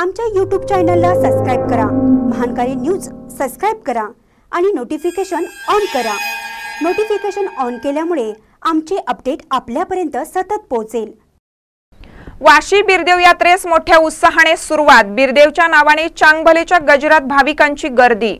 आमच्या यूट्यूब चॅनलला सबस्क्राईब करा महानकारी न्यूज सबस्क्राईब करा आणि नोटिफिकेशन ऑन करा नोटिफिकेशन ऑन केल्यामुळे आमचे अपडेट आपल्यापर्यंत सतत पोहोचेल वाशी बिरदेव यात्रेस मोठ्या उत्साहाने सुरुवात बिरदेवच्या नावाने चांगभलेच्या गजरात भाविकांची गर्दी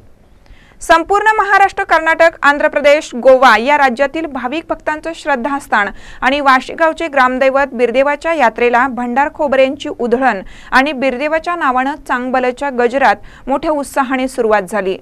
संपूर्ण महाराष्ट्र कर्नाटक आंध्र प्रदेश गोवा या राज्यातील भाविक भक्तांचं श्रद्धास्थान आणि वाशिगावचे ग्रामदैवत बिरदेवाच्या यात्रेला भंडार खोबरेंची उधळण आणि बिरदेवाच्या नावानं चांगबलच्या गजरात मोठ्या उत्साहाने सुरुवात झाली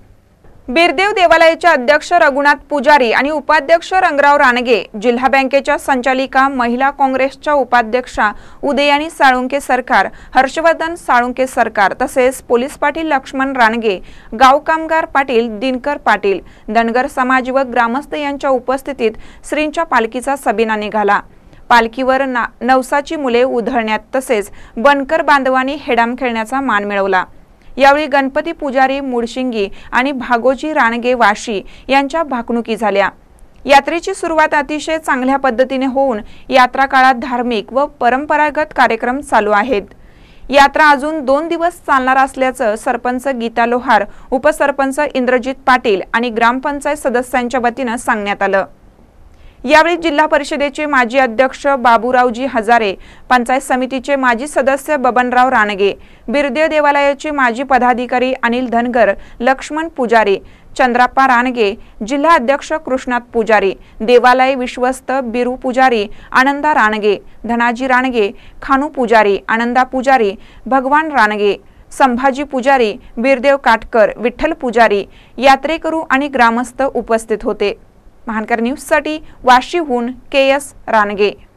बिरदेव देवालयाचे अध्यक्ष रघुनाथ पुजारी आणि उपाध्यक्ष रंगराव रानगे जिल्हा बँकेच्या संचालिका महिला काँग्रेसच्या उपाध्यक्षा उदयानी साळुंके सरकार हर्षवर्धन साळुंके सरकार तसेच पोलीस पाटील लक्ष्मण रानगे गाव कामगार पाटील दिनकर पाटील धनगर समाज व ग्रामस्थ यांच्या उपस्थितीत श्रींच्या पालखीचा सबिना निघाला पालखीवर ना नवसाची मुले उधळण्यात तसेच बनकर बांधवांनी हेडाम खेळण्याचा मान मिळवला यावेळी गणपती पुजारी मुडशिंगी आणि भागोजी राणगे वाशी यांच्या भाकणुकी झाल्या यात्रेची सुरुवात अतिशय चांगल्या पद्धतीने होऊन यात्रा काळात धार्मिक व परंपरागत कार्यक्रम चालू आहेत यात्रा अजून दोन दिवस चालणार असल्याचं सरपंच गीता लोहार उपसरपंच इंद्रजित पाटील आणि ग्रामपंचायत सदस्यांच्या वतीनं सांगण्यात आलं यावेळी जिल्हा परिषदेचे माजी अध्यक्ष बाबूरावजी हजारे पंचायत समितीचे माजी सदस्य बबनराव रानगे बिरदेव देवालयाचे माजी पदाधिकारी अनिल धनगर लक्ष्मण पुजारी चंद्राप्पा रानगे जिल्हा अध्यक्ष कृष्णात पुजारी देवालय विश्वस्त बिरू पुजारी आनंदा रानगे धनाजी रानगे खानू पुजारी आनंदा पुजारी भगवान रानगे संभाजी पुजारी बिरदेव काटकर विठ्ठल पुजारी यात्रेकरू आणि ग्रामस्थ उपस्थित होते महानकर न्यूजसाठी वाशीहून के एस रानगे